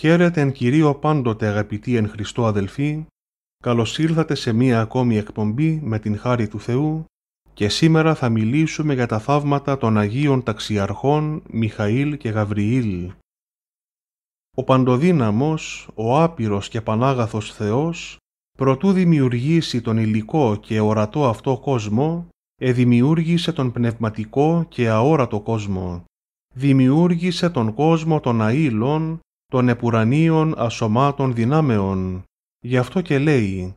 Χαίρετε εν Κυρίω πάντοτε αγαπητοί εν Χριστώ αδελφοί, καλώς ήλθατε σε μία ακόμη εκπομπή με την χάρη του Θεού και σήμερα θα μιλήσουμε για τα θαύματα των Αγίων Ταξιαρχών Μιχαήλ και Γαβριήλ. Ο παντοδύναμος, ο άπειρος και πανάγαθος Θεός, προτού δημιουργήσει τον υλικό και ορατό αυτό κόσμο, εδημιούργησε τον πνευματικό και αόρατο κόσμο. Δημιούργησε τον κόσμο των αήλων των επουρανίων ασωμάτων δυνάμεων. Γι' αυτό και λέει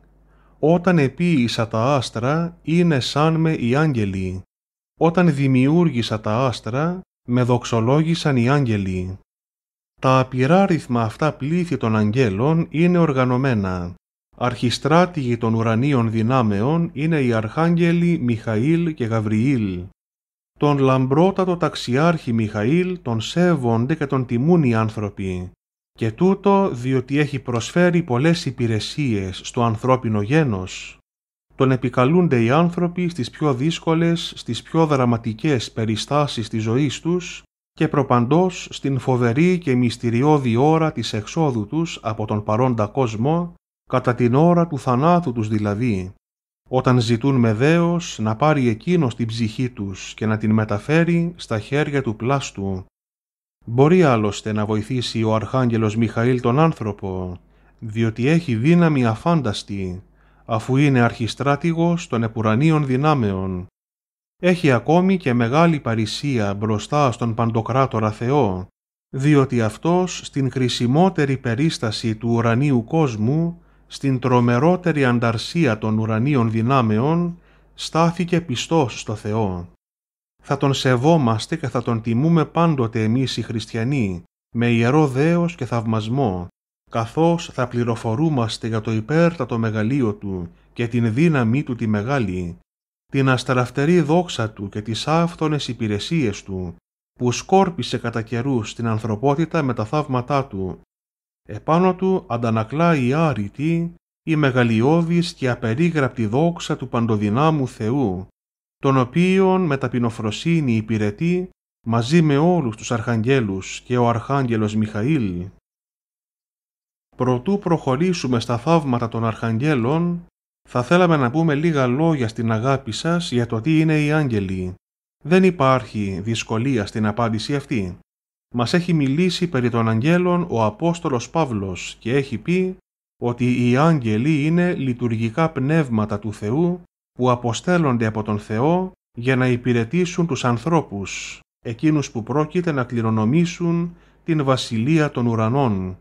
«Όταν επίησα τα άστρα είναι σαν με οι άγγελοι. Όταν δημιούργησα τα άστρα με δοξολόγησαν οι άγγελοι». Τα απειράριθμα αυτά πλήθη των αγγέλων είναι οργανωμένα. Αρχιστράτηγοι των ουρανίων δυνάμεων είναι οι αρχάγγελοι Μιχαήλ και Γαβριήλ. Τον λαμπρότατο ταξιάρχη Μιχαήλ τον σέβονται και τον τιμούν οι άνθρωποι, και τούτο διότι έχει προσφέρει πολλές υπηρεσίες στο ανθρώπινο γένος. Τον επικαλούνται οι άνθρωποι στις πιο δύσκολες, στις πιο δραματικές περιστάσεις της ζωής τους και προπαντός στην φοβερή και μυστηριώδη ώρα της εξόδου τους από τον παρόντα κόσμο, κατά την ώρα του θανάτου τους δηλαδή, όταν ζητούν με δέος να πάρει εκείνος την ψυχή τους και να την μεταφέρει στα χέρια του πλάστου, Μπορεί άλλωστε να βοηθήσει ο Αρχάγγελος Μιχαήλ τον άνθρωπο, διότι έχει δύναμη αφάνταστη, αφού είναι αρχιστράτηγος των επουρανίων δυνάμεων. Έχει ακόμη και μεγάλη παρησία μπροστά στον Παντοκράτορα Θεό, διότι αυτός στην χρησιμότερη περίσταση του ουρανίου κόσμου, στην τρομερότερη ανταρσία των ουρανίων δυνάμεων, στάθηκε πιστός στο Θεό θα τον σεβόμαστε και θα τον τιμούμε πάντοτε εμείς οι χριστιανοί, με ιερό δέος και θαυμασμό, καθώς θα πληροφορούμαστε για το υπέρτατο μεγαλείο Του και την δύναμή Του τη μεγάλη, την αστραφτερή δόξα Του και τις άφθονες υπηρεσίες Του, που σκόρπισε κατά καιρούς την ανθρωπότητα με τα θαύματά Του. Επάνω Του αντανακλά η άρρητη, η μεγαλειώδης και απερίγραπτη δόξα του παντοδυνάμου Θεού, τον οποίον με ταπεινοφροσύνη υπηρετεί μαζί με όλους τους αρχαγγέλους και ο αρχάγγελος Μιχαήλ. Προτού προχωρήσουμε στα θαύματα των αρχαγγέλων, θα θέλαμε να πούμε λίγα λόγια στην αγάπη σας για το τι είναι οι άγγελοι. Δεν υπάρχει δυσκολία στην απάντηση αυτή. Μας έχει μιλήσει περί των αγγέλων ο Απόστολος Παύλος και έχει πει ότι οι άγγελοι είναι λειτουργικά πνεύματα του Θεού που αποστέλλονται από τον Θεό για να υπηρετήσουν τους ανθρώπους, εκείνους που πρόκειται να κληρονομήσουν την Βασιλεία των Ουρανών.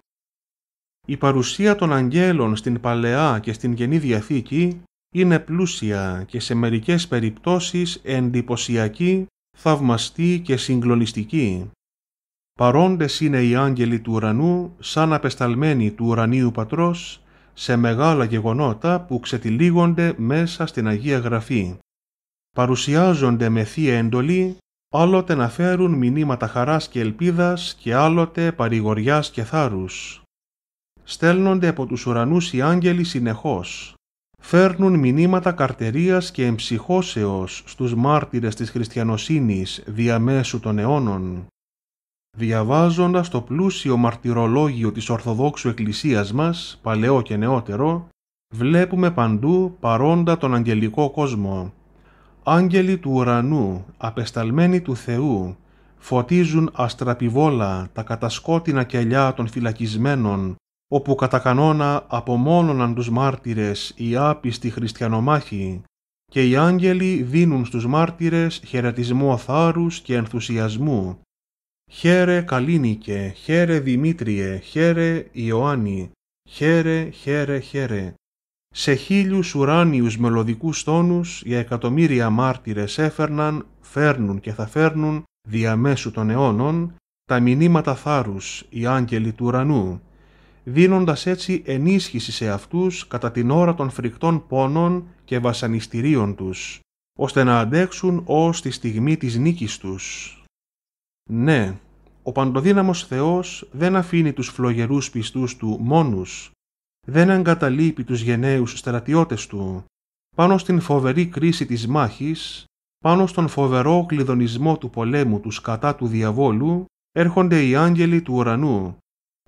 Η παρουσία των αγγέλων στην Παλαιά και στην Γενή Διαθήκη είναι πλούσια και σε μερικές περιπτώσεις εντυπωσιακή, θαυμαστή και συγκλονιστική. Παρόντες είναι οι άγγελοι του ουρανού σαν απεσταλμένοι του ουρανίου πατρός σε μεγάλα γεγονότα που ξετυλίγονται μέσα στην Αγία Γραφή. Παρουσιάζονται με θεία εντολή, άλλοτε να φέρουν μηνύματα χαράς και ελπίδας και άλλοτε παρηγοριάς και θάρρους. Στέλνονται από τους ουρανούς οι άγγελοι συνεχώς. Φέρνουν μηνύματα καρτερίας και εμψυχώσεως στους μάρτυρες της χριστιανοσύνης διαμέσου των αιώνων διαβάζοντας το πλούσιο μαρτυρολόγιο της Ορθοδόξου Εκκλησίας μας, παλαιό και νεότερο, βλέπουμε παντού παρόντα τον αγγελικό κόσμο. Άγγελοι του ουρανού, απεσταλμένοι του Θεού, φωτίζουν αστραπιβόλα τα κατασκότεινα κελιά των φυλακισμένων, όπου κατά κανόνα απομόνωναν τους μάρτυρες οι άπιστοι χριστιανομάχοι, και οι άγγελοι δίνουν στους μάρτυρες χαιρετισμό θάρρους και ενθουσιασμού, Χαίρε Καλίνικε, χαίρε Δημήτριε, χαίρε Ιωάννη, χαίρε, χαίρε, χαίρε. Σε χίλιους ουράνιους μελωδικούς τόνους για εκατομμύρια μάρτυρες έφερναν, φέρνουν και θα φέρνουν διαμέσου των αιώνων τα μηνύματα θάρρους, οι άγγελοι του ουρανού, δίνοντας έτσι ενίσχυση σε αυτούς κατά την ώρα των φρικτών πόνων και βασανιστήριων τους, ώστε να αντέξουν ως τη στιγμή της νίκης τους. Ναι, ο παντοδύναμος Θεός δεν αφήνει τους φλογερούς πιστούς του μόνους, δεν εγκαταλείπει τους γενναίους στρατιώτες του, πάνω στην φοβερή κρίση της μάχης, πάνω στον φοβερό κλειδονισμό του πολέμου τους κατά του διαβόλου, έρχονται οι άγγελοι του ουρανού,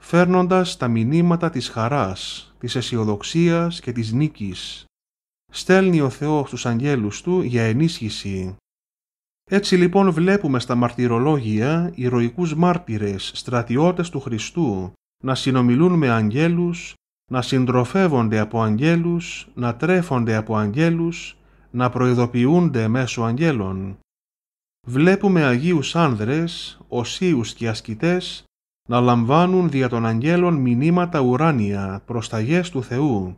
φέρνοντας τα μηνύματα της χαράς, της αισιοδοξίας και της νίκης. Στέλνει ο Θεός τους αγγέλους του για ενίσχυση, έτσι λοιπόν βλέπουμε στα μαρτυρολόγια ηρωικούς μάρτυρες, στρατιώτες του Χριστού, να συνομιλούν με αγγέλους, να συντροφεύονται από αγγέλους, να τρέφονται από αγγέλους, να προειδοποιούνται μέσω αγγέλων. Βλέπουμε Αγίους άνδρες, οσίους και ασκητές, να λαμβάνουν δια των αγγέλων μηνύματα ουράνια, προσταγές του Θεού.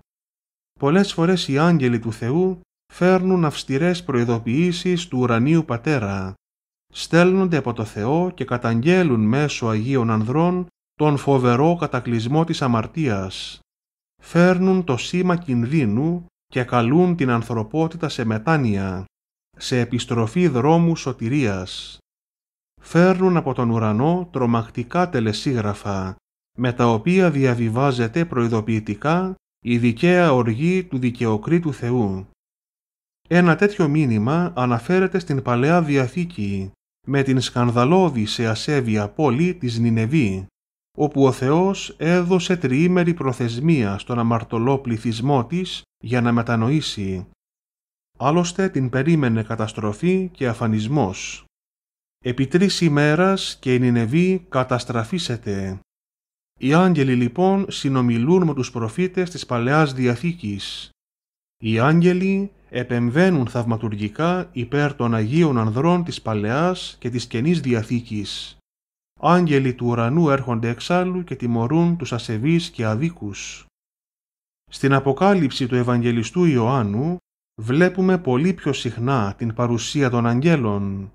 Πολλές φορές οι άγγελοι του Θεού φέρνουν αυστηρές προειδοποιήσεις του ουρανίου πατέρα. Στέλνονται από το Θεό και καταγγέλουν μέσω Αγίων Ανδρών τον φοβερό κατακλυσμό της αμαρτίας. Φέρνουν το σήμα κινδύνου και καλούν την ανθρωπότητα σε μετάνοια, σε επιστροφή δρόμου σωτηρίας. Φέρνουν από τον ουρανό τρομακτικά τελεσίγραφα, με τα οποία διαβιβάζεται προειδοποιητικά η δικαία οργή του δικαιοκρίτου Θεού. Ένα τέτοιο μήνυμα αναφέρεται στην Παλαιά Διαθήκη με την σκανδαλώδη σε ασέβεια πόλη της Νινεβή, όπου ο Θεός έδωσε τριήμερη προθεσμία στον αμαρτωλό πληθυσμό της για να μετανοήσει. Άλλωστε την περίμενε καταστροφή και αφανισμός. Επί τρεις ημέρας και η Νινεβή καταστραφήσετε». Οι άγγελοι λοιπόν συνομιλούν με τους προφήτες της Παλαιάς Διαθήκης. Οι άγγελοι επεμβαίνουν θαυματουργικά υπέρ των Αγίων Ανδρών της Παλαιάς και της Καινής Διαθήκης. Άγγελοι του ουρανού έρχονται εξάλλου και τιμωρούν τους ασεβείς και αδίκους. Στην Αποκάλυψη του Ευαγγελιστού Ιωάννου βλέπουμε πολύ πιο συχνά την παρουσία των αγγέλων.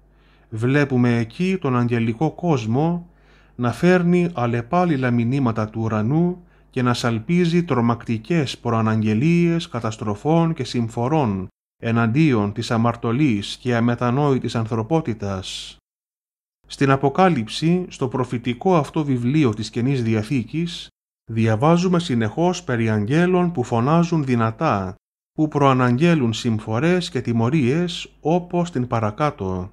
Βλέπουμε εκεί τον αγγελικό κόσμο να φέρνει αλλεπάλληλα μηνύματα του ουρανού και να σαλπίζει τρομακτικές προαναγγελίες καταστροφών και συμφορών εναντίον της αμαρτωλής και αμετανόητης ανθρωπότητας. Στην Αποκάλυψη, στο προφητικό αυτό βιβλίο της Καινής Διαθήκης, διαβάζουμε συνεχώς περί αγγέλων που φωνάζουν δυνατά, που προαναγγέλουν συμφορές και τιμωρίες όπως την παρακάτω.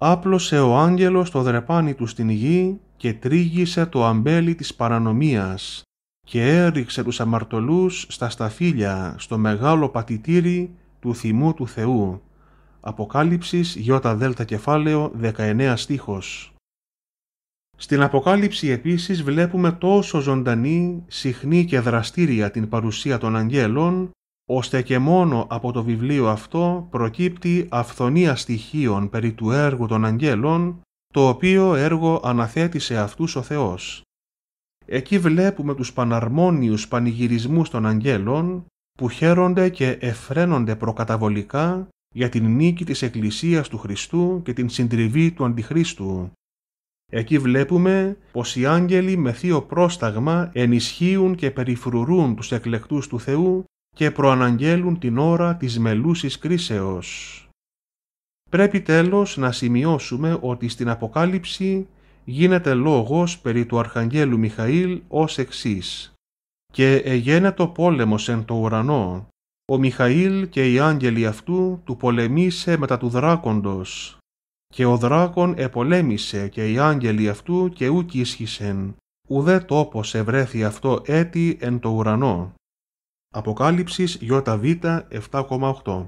Άπλωσε ο άγγελος το δρεπάνι του στην γη και τρίγησε το αμπέλι της παρανομίας και έριξε τους αμαρτωλούς στα σταφύλια στο μεγάλο πατητήρι του θυμού του Θεού. Αποκάλυψης Ιώτα Δέλτα κεφάλαιο 19 στίχος. Στην Αποκάλυψη επίσης βλέπουμε τόσο ζωντανή, συχνή και δραστήρια την παρουσία των αγγέλων, ώστε και μόνο από το βιβλίο αυτό προκύπτει αυθονία στοιχείων περί του έργου των αγγέλων, το οποίο έργο αναθέτησε αυτούς ο Θεός. Εκεί βλέπουμε τους παναρμόνιους πανηγυρισμούς των αγγέλων που χαίρονται και εφραίνονται προκαταβολικά για την νίκη της Εκκλησίας του Χριστού και την συντριβή του Αντιχρίστου. Εκεί βλέπουμε πως οι άγγελοι με θείο πρόσταγμα ενισχύουν και περιφρουρούν τους εκλεκτούς του Θεού και προαναγγέλουν την ώρα της μελούσης κρίσεως. Πρέπει τέλος να σημειώσουμε ότι στην Αποκάλυψη γίνεται λόγος περί του Αρχαγγέλου Μιχαήλ ως εξής «Και εγένετο πόλεμος εν το ουρανό, ο Μιχαήλ και οι άγγελοι αυτού του πολεμήσε μετά του δράκοντος, και ο δράκον επολέμησε και οι άγγελοι αυτού και ούκ ίσχυσεν, ουδέ τόπος ευρέθη αυτό έτη εν το ουρανό». Αποκάλυψης Ιωταβίτα 7,8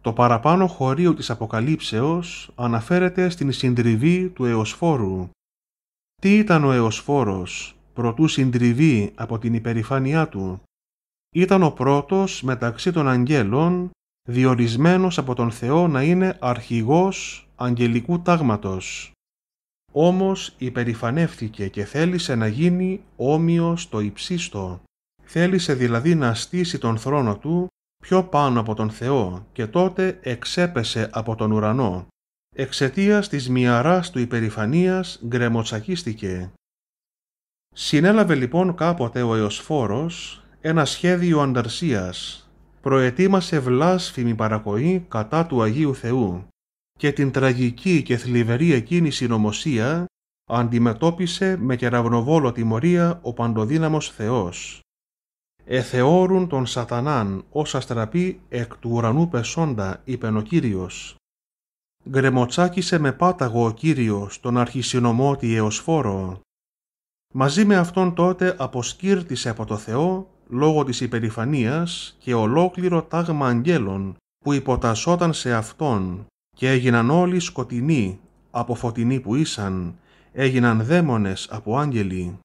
το παραπάνω χωρίο της Αποκαλύψεως αναφέρεται στην συντριβή του εωσφόρου. Τι ήταν ο εωσφόρος, πρωτού συντριβή από την υπερηφάνειά του. Ήταν ο πρώτος μεταξύ των αγγέλων, διορισμένος από τον Θεό να είναι αρχηγός αγγελικού τάγματος. Όμως υπερηφανεύτηκε και θέλησε να γίνει όμοιος το υψίστο. Θέλησε δηλαδή να στήσει τον θρόνο του πιο πάνω από τον Θεό και τότε εξέπεσε από τον ουρανό. Εξαιτίας της μιαράς του υπερηφανίας γκρεμοτσακίστηκε. Συνέλαβε λοιπόν κάποτε ο Εωσφόρος ένα σχέδιο ανταρσίας. Προετοίμασε βλάσφημη παρακοή κατά του Αγίου Θεού και την τραγική και θλιβερή εκείνη συνωμοσία αντιμετώπισε με κεραυνοβόλο τιμωρία ο παντοδύναμος Θεός. «Εθεώρουν τον σατανάν ως αστραπή εκ του ουρανού πεσόντα», είπε ο Κύριος. Γκρεμοτσάκησε με πάταγο ο Κύριος τον αρχισυνομότη Εωσφόρο. Μαζί με αυτόν τότε αποσκύρτησε από το Θεό λόγω της υπερηφανίας και ολόκληρο τάγμα αγγέλων που υποτασσόταν σε αυτόν και έγιναν όλοι σκοτεινοί από φωτεινοί που ήσαν, έγιναν δαίμονες από άγγελοι.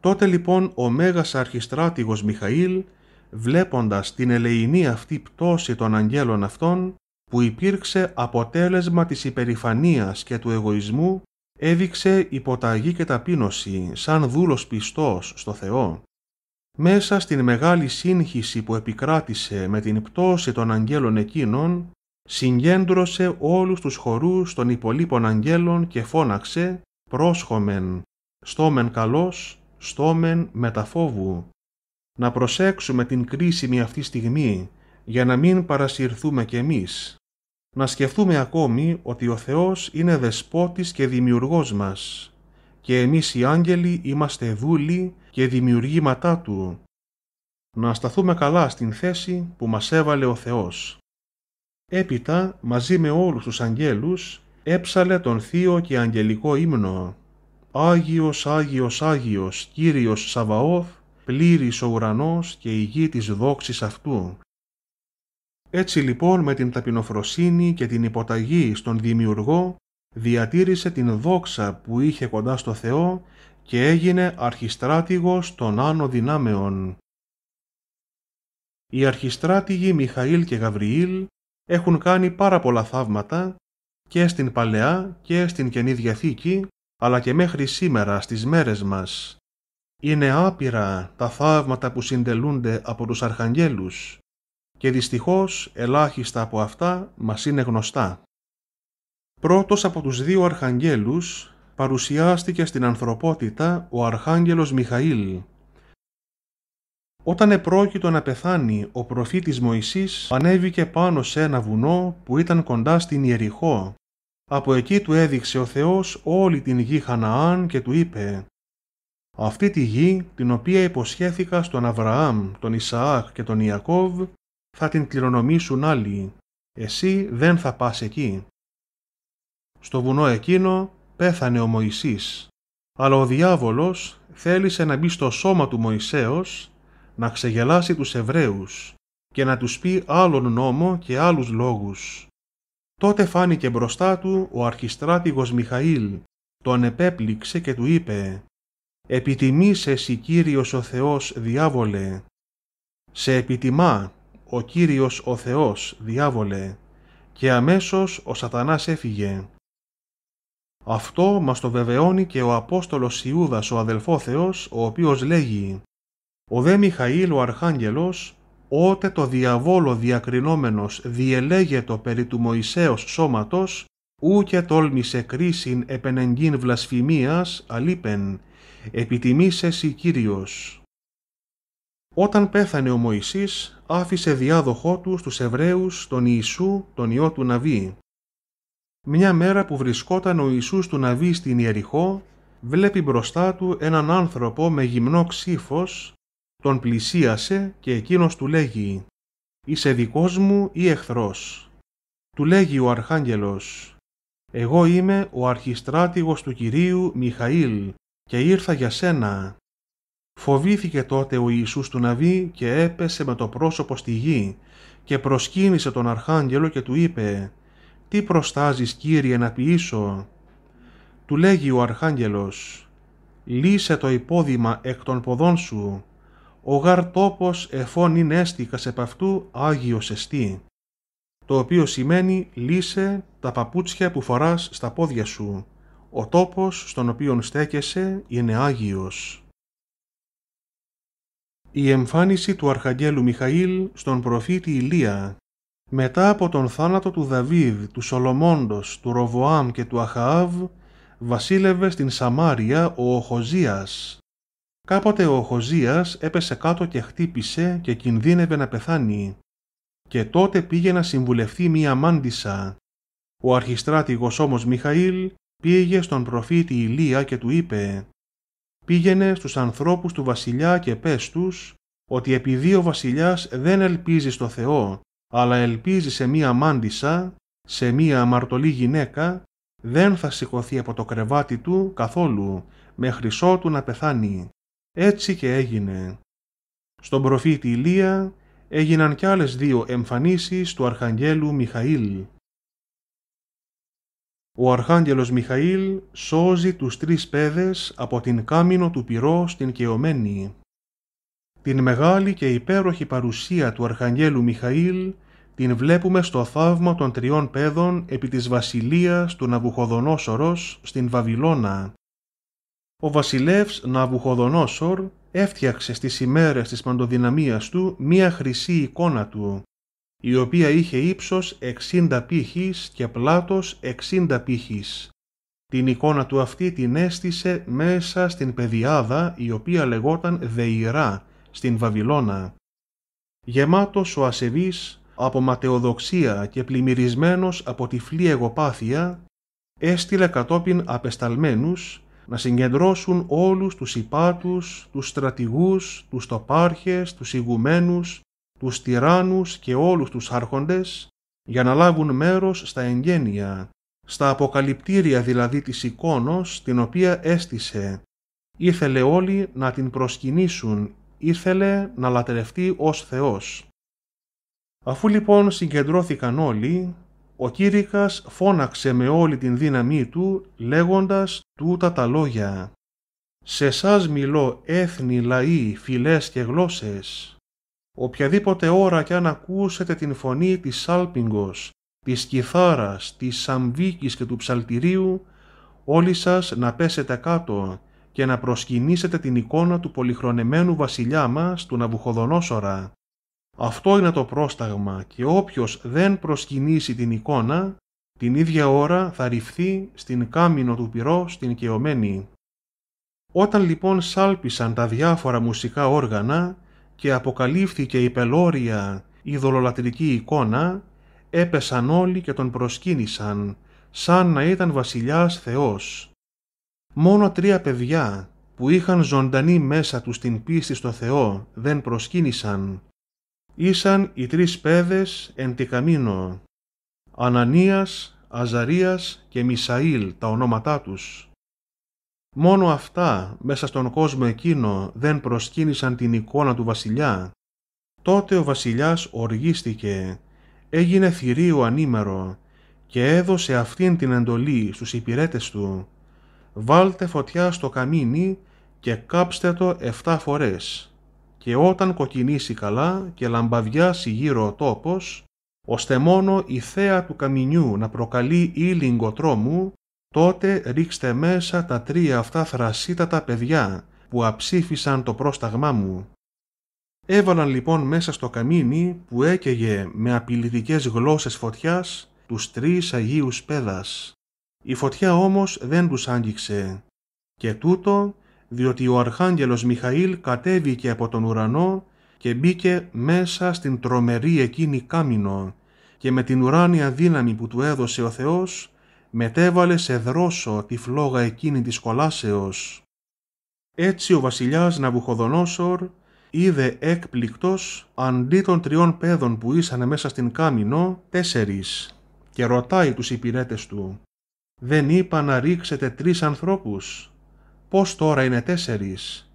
Τότε λοιπόν ο Μέγας Αρχιστράτηγος Μιχαήλ, βλέποντας την ελεηνή αυτή πτώση των αγγέλων αυτών, που υπήρξε αποτέλεσμα της υπερηφανίας και του εγωισμού, έδειξε υποταγή και ταπείνωση σαν δούλος πιστός στο Θεό. Μέσα στην μεγάλη σύγχυση που επικράτησε με την πτώση των αγγέλων εκείνων, συγκέντρωσε όλους τους χορούς των υπολείπων αγγέλων και φώναξε «Πρόσχομεν, στόμεν καλός, στόμεν μεταφόβου. Να προσέξουμε την κρίσιμη αυτή στιγμή για να μην παρασυρθούμε κι εμείς. Να σκεφτούμε ακόμη ότι ο Θεός είναι δεσπότης και δημιουργός μας και εμείς οι άγγελοι είμαστε δούλοι και δημιουργήματά Του. Να σταθούμε καλά στην θέση που μας έβαλε ο Θεός. Έπειτα, μαζί με όλους τους αγγέλους, έψαλε τον Θείο και Αγγελικό ύμνο Άγιος, Άγιος, Άγιος, Κύριος Σαβαώθ, πλήρης ο ουρανός και η γη της δόξης αυτού. Έτσι λοιπόν με την ταπεινοφροσύνη και την υποταγή στον Δημιουργό διατήρησε την δόξα που είχε κοντά στο Θεό και έγινε αρχιστράτηγος των άνω δυνάμεων. Οι αρχιστράτηγοι Μιχαήλ και Γαβριήλ έχουν κάνει πάρα πολλά θαύματα και στην Παλαιά και στην Καινή Διαθήκη αλλά και μέχρι σήμερα στις μέρες μας. Είναι άπειρα τα θαύματα που συντελούνται από τους αρχαγγέλους και δυστυχώς ελάχιστα από αυτά μας είναι γνωστά. Πρώτος από τους δύο αρχαγγέλους παρουσιάστηκε στην ανθρωπότητα ο αρχάγγελος Μιχαήλ. Όταν επρόκειτο να πεθάνει ο προφήτης Μωυσής ανέβηκε πάνω σε ένα βουνό που ήταν κοντά στην Ιεριχώ από εκεί του έδειξε ο Θεός όλη την γη Χαναάν και του είπε «Αυτή τη γη, την οποία υποσχέθηκα στον Αβραάμ, τον Ισαάκ και τον Ιακώβ, θα την κληρονομήσουν άλλοι. Εσύ δεν θα πας εκεί». Στο βουνό εκείνο πέθανε ο Μωυσής, αλλά ο διάβολος θέλησε να μπει στο σώμα του Μωυσέως, να ξεγελάσει τους Εβραίους και να τους πει άλλον νόμο και άλλους λόγους Τότε φάνηκε μπροστά του ο αρχιστράτηγος Μιχαήλ, τον επέπληξε και του είπε «Επιτιμείς εσύ Κύριος ο Θεός διάβολε, σε επιτιμά ο Κύριος ο Θεός διάβολε» και αμέσως ο σατανάς έφυγε. Αυτό μας το βεβαιώνει και ο Απόστολος Ιούδας ο αδελφό Θεός, ο οποίος λέγει «Ο δε Μιχαήλ ο Αρχάγγελος, ότε το διαβόλο διακρινόμενος διελέγετο περί του Μωυσέως σώματος, ούτε τόλμησε κρίσιν επενεγγύν βλασφημίας, αλείπεν, επιτιμήσεσαι Κύριος. Όταν πέθανε ο Μωυσής, άφησε διάδοχό του στους Εβραίους τον Ιησού, τον Υιό του Ναβί. Μια μέρα που βρισκόταν ο Ιησούς του Ναβί στην Ιεριχώ, βλέπει μπροστά του έναν άνθρωπο με γυμνό ξύφος τον πλησίασε και εκείνος του λέγει «Είσαι δικός μου ή εχθρός». Του λέγει ο Αρχάγγελος «Εγώ είμαι ο αρχιστράτηγος του Κυρίου Μιχαήλ και ήρθα για σένα». Φοβήθηκε τότε ο Ιησούς του Ναβί και έπεσε με το πρόσωπο στη γη και προσκύνησε τον Αρχάγγελο και του είπε «Τι προστάζεις Κύριε να ποιήσω» του λέγει ο Αρχάγγελος «Λύσε το υπόδημα εκ των ποδών σου, ο γαρ τόπος εφών είναι σε επ' αυτού Άγιος εστί, το οποίο σημαίνει λύσε τα παπούτσια που φοράς στα πόδια σου. Ο τόπος στον οποίον στέκεσαι είναι Άγιος. Η εμφάνιση του Αρχαγγέλου Μιχαήλ στον προφήτη Ηλία μετά από τον θάνατο του Δαβίδ, του Σολομόντος, του Ροβοάμ και του Αχαάβ βασίλευε στην Σαμάρια ο Οχοζίας Κάποτε ο Χωζίας έπεσε κάτω και χτύπησε και κινδύνευε να πεθάνει. Και τότε πήγε να συμβουλευτεί μία μάντισα. Ο αρχιστράτηγος όμως Μιχαήλ πήγε στον προφήτη Ηλία και του είπε «Πήγαινε στους ανθρώπους του βασιλιά και πες τους ότι επειδή ο βασιλιάς δεν ελπίζει στο Θεό, αλλά ελπίζει σε μία μάντισα, σε μία αμαρτωλή γυναίκα, δεν θα σηκωθεί από το κρεβάτι του καθόλου, μέχρι ότου να πεθάνει. Έτσι και έγινε. Στον προφήτη Ηλία έγιναν κι άλλες δύο εμφανίσεις του Αρχαγγέλου Μιχαήλ. Ο Αρχάγγελος Μιχαήλ σώζει τους τρεις πέδες από την κάμινο του πυρό στην Κεωμένη. Την μεγάλη και υπέροχη παρουσία του Αρχαγγέλου Μιχαήλ την βλέπουμε στο θαύμα των τριών παιδών επί της βασιλείας του Ναβουχοδονόσορος στην Βαβυλώνα. Ο βασιλεύς Ναβουχοδονόσορ έφτιαξε στις ημέρες της παντοδυναμίας του μία χρυσή εικόνα του, η οποία είχε ύψος 60 πύχης και πλάτος 60 πύχης. Την εικόνα του αυτή την έστησε μέσα στην πεδιάδα η οποία λεγόταν Δεϊρά, στην Βαβυλώνα. Γεμάτος ο ασεβής από ματαιοδοξία και πλημμυρισμένος από τυφλή εγωπάθεια, έστειλε κατόπιν απεσταλμένους να συγκεντρώσουν όλους τους υπάτους, τους στρατηγούς, τους τοπάρχες, τους ηγουμένους, τους τυράννους και όλους τους άρχοντες, για να λάβουν μέρος στα εγγένεια, στα αποκαλυπτήρια δηλαδή της εικόνος την οποία έστησε. Ήθελε όλοι να την προσκυνήσουν, ήθελε να λατρευτεί ως Θεός. Αφού λοιπόν συγκεντρώθηκαν όλοι, ο κήρυκας φώναξε με όλη την δύναμή του, λέγοντας τούτα τα λόγια. «Σε σας μιλώ έθνη, λαοί, φυλές και γλώσσες. Οποιαδήποτε ώρα κι αν ακούσετε την φωνή της Σάλπιγκος, της κιθάρας, της σαμβίκης και του ψαλτηρίου, όλοι σας να πέσετε κάτω και να προσκυνήσετε την εικόνα του πολυχρονεμένου βασιλιά μας, του Ναβουχοδονόσορα, αυτό είναι το πρόσταγμα και όποιος δεν προσκυνήσει την εικόνα, την ίδια ώρα θα ρηφθεί στην κάμινο του πυρό στην κεωμένη. Όταν λοιπόν σάλπισαν τα διάφορα μουσικά όργανα και αποκαλύφθηκε η πελώρια δολολατρική εικόνα, έπεσαν όλοι και τον προσκύνησαν, σαν να ήταν βασιλιάς Θεός. Μόνο τρία παιδιά που είχαν ζωντανή μέσα τους την πίστη στο Θεό δεν προσκύνησαν, ήσαν οι τρεις παιδες εν τη καμίνο, Ανανίας, Αζαρίας και Μισαήλ τα ονόματά τους. Μόνο αυτά μέσα στον κόσμο εκείνο δεν προσκύνησαν την εικόνα του βασιλιά. Τότε ο βασιλιάς οργίστηκε, έγινε θηρίο ανήμερο και έδωσε αυτήν την εντολή στους υπηρέτες του. Βάλτε φωτιά στο καμίνι και κάψτε το εφτά φορές και όταν κοκκινήσει καλά και λαμπαδιάσει γύρω ο τόπος, ώστε μόνο η θέα του καμινιού να προκαλεί ήλιγκο τρόμου, τότε ρίξτε μέσα τα τρία αυτά θρασίτατα παιδιά που αψήφισαν το πρόσταγμά μου. Έβαλαν λοιπόν μέσα στο καμίνι που έκαιγε με απειλητικές γλώσσες φωτιάς τους τρεις Αγίους Πέδας. Η φωτιά όμως δεν τους άγγιξε και τούτο διότι ο Αρχάγγελος Μιχαήλ κατέβηκε από τον ουρανό και μπήκε μέσα στην τρομερή εκείνη κάμινο και με την ουράνια δύναμη που του έδωσε ο Θεός μετέβαλε σε δρόσο τη φλόγα εκείνη της κολάσεως. Έτσι ο βασιλιάς Ναβουχοδονόσορ είδε έκπληκτος αντί των τριών παιδων που ήσανε μέσα στην κάμινο τέσσερις και ρωτάει τους υπηρέτες του «Δεν είπα να ρίξετε τρεις ανθρώπους» πώς τώρα είναι τέσσερις»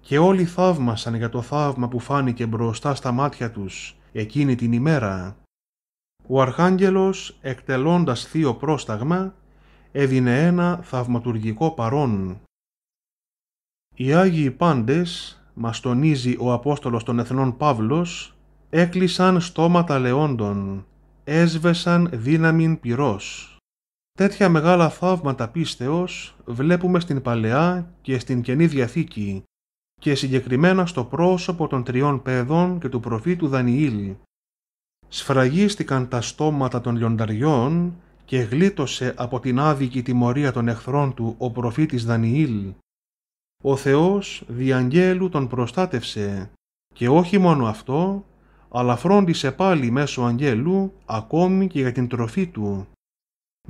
και όλοι θαύμασαν για το θαύμα που φάνηκε μπροστά στα μάτια τους εκείνη την ημέρα. Ο Αρχάγγελος, εκτελώντας θείο πρόσταγμα, έδινε ένα θαυματουργικό παρόν. Οι Άγιοι πάντες, μας τονίζει ο Απόστολος των Εθνών Παύλος, έκλεισαν στόματα λεόντων, έσβεσαν δύναμην πυρός. Τέτοια μεγάλα θαύματα πίστεως βλέπουμε στην Παλαιά και στην Καινή Διαθήκη και συγκεκριμένα στο πρόσωπο των τριών παιδών και του προφήτου Δανιήλ. Σφραγίστηκαν τα στόματα των λιονταριών και γλίτωσε από την άδικη τιμωρία των εχθρών του ο προφήτης Δανιήλ. Ο Θεός διαγγέλου τον προστάτευσε και όχι μόνο αυτό, αλλά φρόντισε πάλι μέσω αγγέλου ακόμη και για την τροφή του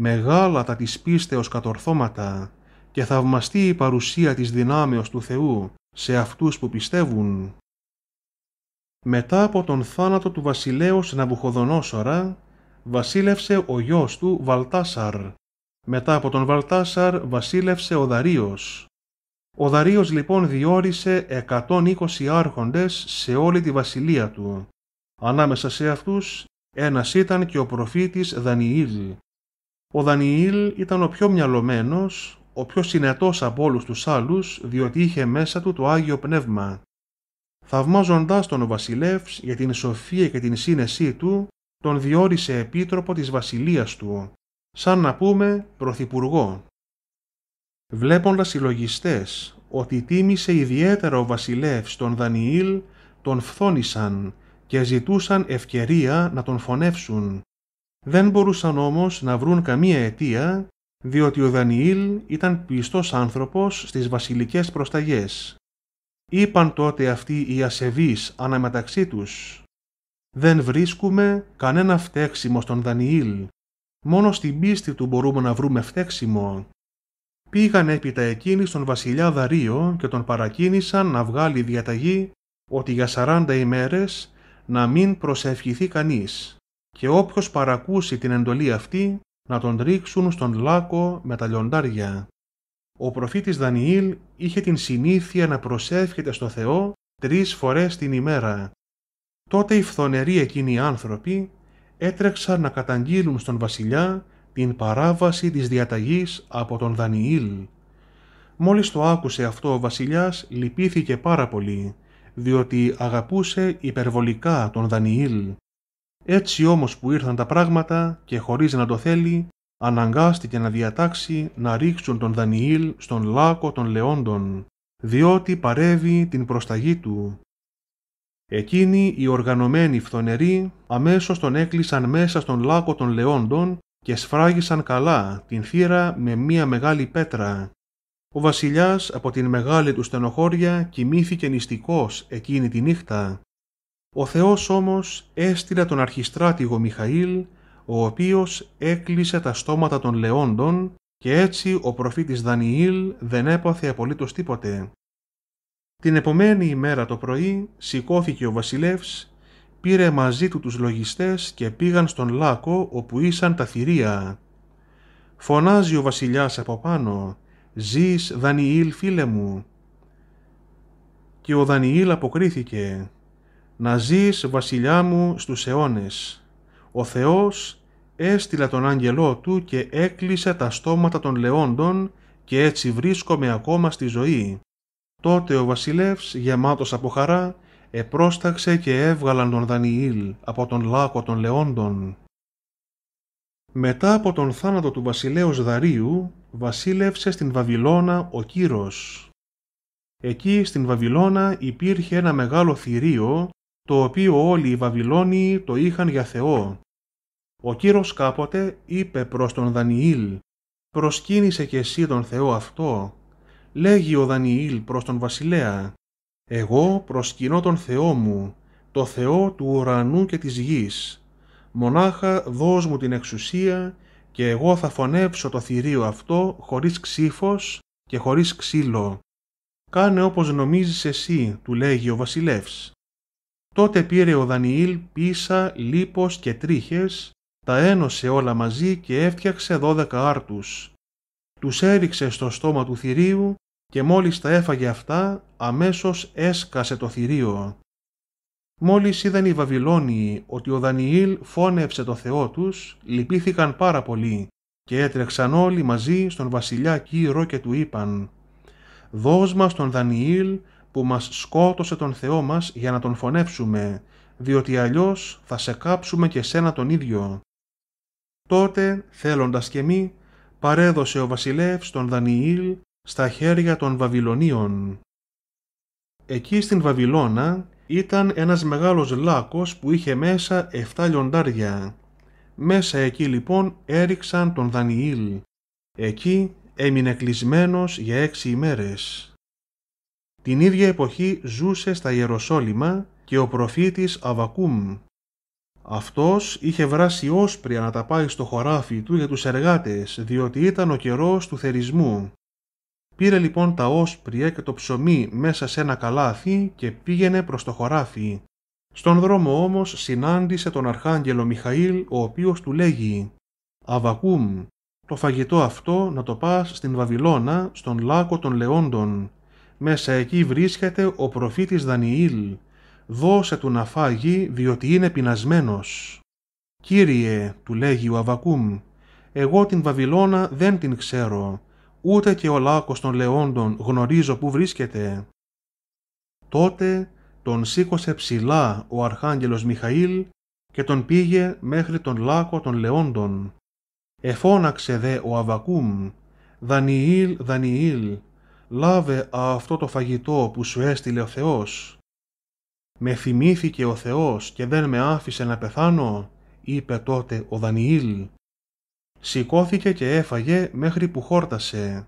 μεγάλα τα της πίστεως κατορθώματα και θαυμαστεί η παρουσία της δυνάμεως του Θεού σε αυτούς που πιστεύουν. Μετά από τον θάνατο του βασιλέως Ναβουχοδονόσορα, βασίλευσε ο γιος του Βαλτάσαρ. Μετά από τον Βαλτάσαρ βασίλευσε ο Δαρίος. Ο Δαρίος λοιπόν διόρισε 120 άρχοντες σε όλη τη βασιλεία του. Ανάμεσα σε αυτούς ένας ήταν και ο προφήτης Δανιήλ. Ο Δανιήλ ήταν ο πιο μυαλωμένος, ο πιο συνετός από όλους τους άλλους, διότι είχε μέσα του το Άγιο Πνεύμα. Θαυμάζοντάς τον ο για την σοφία και την σύνεσή του, τον διόρισε επίτροπο της βασιλείας του, σαν να πούμε πρωθυπουργό. Βλέποντας λογιστές ότι τίμησε ιδιαίτερα ο βασιλεύς τον Δανιήλ, τον φθόνησαν και ζητούσαν ευκαιρία να τον φωνεύσουν δεν μπορούσαν όμως να βρουν καμία αιτία, διότι ο Δανιήλ ήταν πιστός άνθρωπος στις βασιλικές προσταγές. Είπαν τότε αυτοί οι ασεβείς αναμεταξύ τους «Δεν βρίσκουμε κανένα φταίξιμο στον Δανιήλ, μόνο στην πίστη του μπορούμε να βρούμε φταίξιμο». Πήγαν έπειτα εκείνοι στον βασιλιά Δαρίο και τον παρακίνησαν να βγάλει διαταγή ότι για 40 ημέρες να μην προσευχηθεί κανείς και όποιος παρακούσει την εντολή αυτή να τον ρίξουν στον λάκο με τα λιοντάρια. Ο προφήτης Δανιήλ είχε την συνήθεια να προσεύχεται στο Θεό τρεις φορές την ημέρα. Τότε οι φθονεροί εκείνοι άνθρωποι έτρεξαν να καταγγείλουν στον βασιλιά την παράβαση της διαταγής από τον Δανιήλ. Μόλις το άκουσε αυτό ο βασιλιάς λυπήθηκε πάρα πολύ, διότι αγαπούσε υπερβολικά τον Δανιήλ έτσι όμως που ήρθαν τα πράγματα και χωρίς να το θέλει, αναγκάστηκε να διατάξει να ρίξουν τον Δανιήλ στον λάκο των Λεόντων, διότι παρεύει την προσταγή του. Εκείνοι οι οργανωμένοι φθονεροί αμέσως τον έκλεισαν μέσα στον λάκο των Λεόντων και σφράγισαν καλά την θύρα με μία μεγάλη πέτρα. Ο βασιλιάς από την μεγάλη του στενοχώρια κοιμήθηκε νηστικός εκείνη τη νύχτα ο Θεός όμως έστειλε τον αρχιστράτηγο Μιχαήλ, ο οποίος έκλεισε τα στόματα των λεόντων και έτσι ο προφήτης Δανιήλ δεν έπαθε απολύτως τίποτε. Την επομένη ημέρα το πρωί σηκώθηκε ο βασιλεύς, πήρε μαζί του τους λογιστές και πήγαν στον λάκο όπου ήσαν τα θηρία. Φωνάζει ο βασιλιάς από πάνω «Ζεις Δανιήλ φίλε μου» και ο Δανιήλ αποκρίθηκε να ζεις βασιλιά μου στους αιώνες. Ο Θεός έστειλε τον άγγελό του και έκλεισε τα στόματα των λεόντων και έτσι βρίσκομαι ακόμα στη ζωή. Τότε ο βασιλεύς, γεμάτος από χαρά, επρόσταξε και έβγαλαν τον Δανιήλ από τον λάκο των λεόντων. Μετά από τον θάνατο του βασιλέως Δαρίου, βασίλευσε στην Βαβυλώνα ο Κύρος. Εκεί στην Βαβυλώνα υπήρχε ένα μεγάλο θηρίο το οποίο όλοι οι Βαβυλώνιοι το είχαν για Θεό. Ο Κύρος κάποτε είπε προς τον Δανιήλ «Προσκύνησε και εσύ τον Θεό αυτό». Λέγει ο Δανιήλ προς τον βασιλέα «Εγώ προσκυνώ τον Θεό μου, το Θεό του ουρανού και της γης. Μονάχα δώσ' μου την εξουσία και εγώ θα φωνεύσω το θηρίο αυτό χωρίς ξύφος και χωρίς ξύλο. Κάνε όπως νομίζεις εσύ», του λέγει ο βασιλεύς. Τότε πήρε ο Δανιήλ πίσα, λίπος και τρίχες, τα ένωσε όλα μαζί και έφτιαξε δώδεκα άρτους. Τους έριξε στο στόμα του θηρίου και μόλις τα έφαγε αυτά, αμέσως έσκασε το θηρίο. Μόλις είδαν οι Βαβυλώνιοι ότι ο Δανιήλ φώνεψε το Θεό τους, λυπήθηκαν πάρα πολύ και έτρεξαν όλοι μαζί στον βασιλιά Κύρο και του είπαν «Δώσ' μας τον Δανιήλ που μας σκότωσε τον Θεό μας για να τον φωνεύσουμε, διότι αλλιώς θα σε κάψουμε και σένα τον ίδιο. Τότε, θέλοντας και μη, παρέδωσε ο βασιλεύς τον Δανιήλ στα χέρια των Βαβυλωνίων. Εκεί στην Βαβυλώνα ήταν ένας μεγάλος λάκος που είχε μέσα 7 λιοντάρια. Μέσα εκεί λοιπόν έριξαν τον Δανιήλ. Εκεί έμεινε κλεισμένος για έξι ημέρες. Την ίδια εποχή ζούσε στα Ιεροσόλυμα και ο προφήτης Αβακούμ. Αυτός είχε βράσει όσπρια να τα πάει στο χωράφι του για τους εργάτες, διότι ήταν ο καιρός του θερισμού. Πήρε λοιπόν τα όσπρια και το ψωμί μέσα σε ένα καλάθι και πήγαινε προς το χωράφι. Στον δρόμο όμως συνάντησε τον αρχάγγελο Μιχαήλ, ο οποίος του λέγει «Αβακούμ, το φαγητό αυτό να το πας στην Βαβυλώνα, στον λάκο των Λεόντων, μέσα εκεί βρίσκεται ο προφήτης Δανιήλ. Δώσε του να φάγει, διότι είναι πεινασμένος. «Κύριε», του λέγει ο Αβακούμ, «εγώ την Βαβυλώνα δεν την ξέρω, ούτε και ο λάκος των λεόντων γνωρίζω που βρίσκεται». Τότε τον σήκωσε ψηλά ο αρχάγγελος Μιχαήλ και τον πήγε μέχρι τον λάκο των λεόντων. Εφώναξε δε ο Αβακούμ, «Δανιήλ, Δανιήλ, λάβε αυτό το φαγητό που σου έστειλε ο Θεός. «Με θυμήθηκε ο Θεός και δεν με άφησε να πεθάνω», είπε τότε ο Δανιήλ. Σηκώθηκε και έφαγε μέχρι που χόρτασε.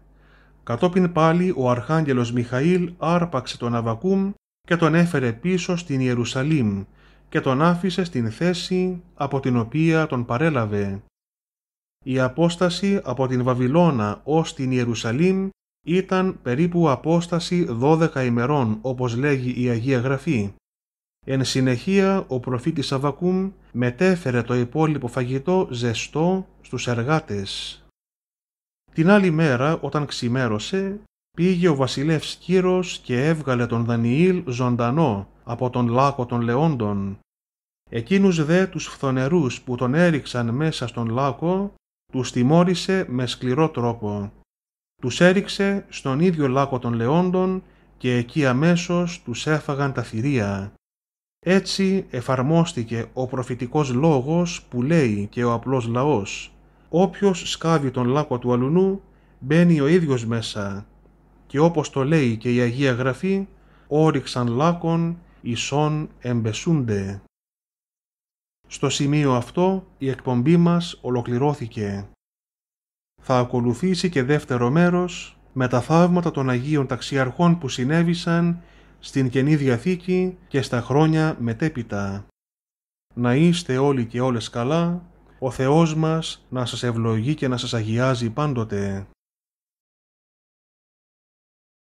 Κατόπιν πάλι ο αρχάγγελος Μιχαήλ άρπαξε τον Αβακούμ και τον έφερε πίσω στην Ιερουσαλήμ και τον άφησε στην θέση από την οποία τον παρέλαβε. Η απόσταση από την Βαβυλώνα ως την Ιερουσαλήμ ήταν περίπου απόσταση 12 ημερών όπως λέγει η Αγία Γραφή. Εν συνεχεία ο προφήτης Αβακούμ μετέφερε το υπόλοιπο φαγητό ζεστό στους εργάτες. Την άλλη μέρα όταν ξημέρωσε πήγε ο βασιλεύς Κύρος και έβγαλε τον Δανιήλ ζωντανό από τον λάκο των Λεόντων. Εκείνους δε τους φθονερούς που τον έριξαν μέσα στον λάκο τους τιμώρησε με σκληρό τρόπο τους έριξε στον ίδιο λάκο των Λεόντων και εκεί αμέσως τους έφαγαν τα θηρία. Έτσι εφαρμόστηκε ο προφητικός λόγος που λέει και ο απλός λαός «Όποιος σκάβει τον λάκο του αλουνού μπαίνει ο ίδιος μέσα» και όπως το λέει και η Αγία Γραφή «Όριξαν λάκων ισόν εμπεσούνται». Στο σημείο αυτό η εκπομπή μας ολοκληρώθηκε. Θα ακολουθήσει και δεύτερο μέρος με τα θαύματα των Αγίων Ταξιαρχών που συνέβησαν στην Καινή Διαθήκη και στα χρόνια μετέπειτα. Να είστε όλοι και όλες καλά, ο Θεός μας να σας ευλογεί και να σας αγιάζει πάντοτε.